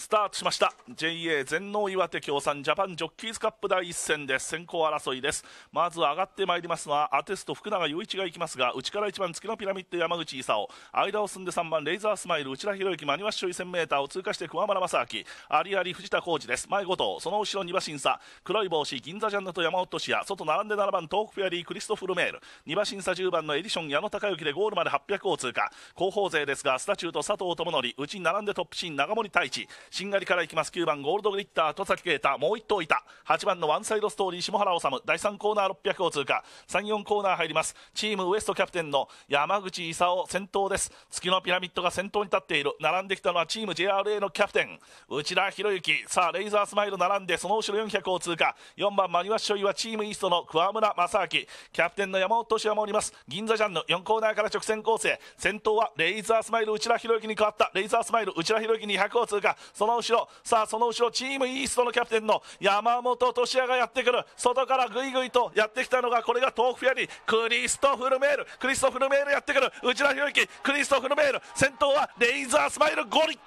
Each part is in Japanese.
スタートしました JA 全農岩手協賛ジャパンジョッキーズカップ第1戦です先行争いですまず上がってまいりますのはアテスト福永雄一がいきますが内から1番月のピラミッド山口勲間を進んで3番レイザースマイル内田博之マニワッシュ 1000m を通過して桑原正明ありあり藤田浩二です前5頭その後ろ2馬審査黒い帽子銀座ジャンナと山本志也外並んで7番トークフェアリークリストフルメール2馬審査10番のエディション矢野孝之でゴールまで800を通過後方勢ですがスタチューと佐藤智則内に並んでトップシーン長森太一しんがりからいきます9番ゴールドグリッター戸崎啓太もう1頭いた8番のワンサイドストーリー下原治第3コーナー600を通過34コーナー入りますチームウエストキャプテンの山口功先頭です月のピラミッドが先頭に立っている並んできたのはチーム JRA のキャプテン内田博之さあレイザースマイル並んでその後ろ400を通過4番マニュアッショイはチームイーストの桑村正明キャプテンの山本俊也もおります銀座ジャンヌ4コーナーから直線構成先頭はレイザースマイル内田博之に変わったレイザースマイル内田博之200を通過その後ろさあその後ろチームイーストのキャプテンの山本俊哉がやってくる外からぐいぐいとやってきたのがこれが豆腐屋にクリストフルメールクリストフルメールやってくる内田博之クリストフルメール先頭はレイザースマイルゴリ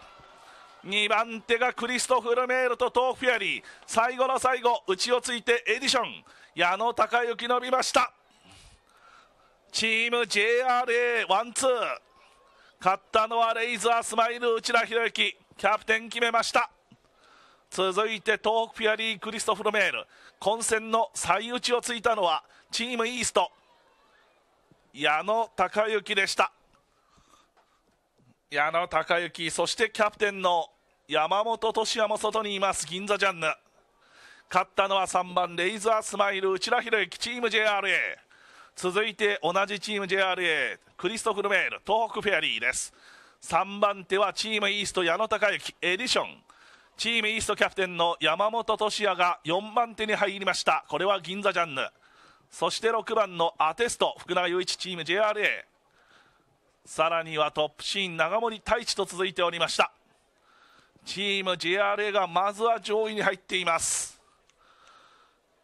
2番手がクリストフ・ルメールとトーフィアリー最後の最後内をついてエディション矢野孝之伸びましたチーム JRA ワンツー勝ったのはレイザースマイル内田博之キャプテン決めました続いて東北フィアリークリストフ・ロメール混戦の最内をついたのはチームイースト矢野孝之でした矢野孝之そしてキャプテンの山本俊也も外にいます銀座ジャンヌ勝ったのは3番レイザースマイル内田博之チーム JRA 続いて同じチーム JRA クリストフ・ルメール東北フェアリーです3番手はチームイースト矢野孝之エディションチームイーストキャプテンの山本俊也が4番手に入りましたこれは銀座ジャンヌそして6番のアテスト福永雄一チーム JRA さらにはトップシーン長森太一と続いておりましたチーム JRA がまずは上位に入っています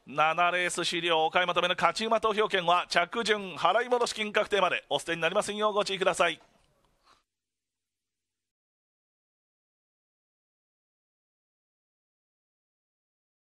7レース終了買い求めの勝ち馬投票権は着順払い戻し金確定までお捨てになりませんようご注意ください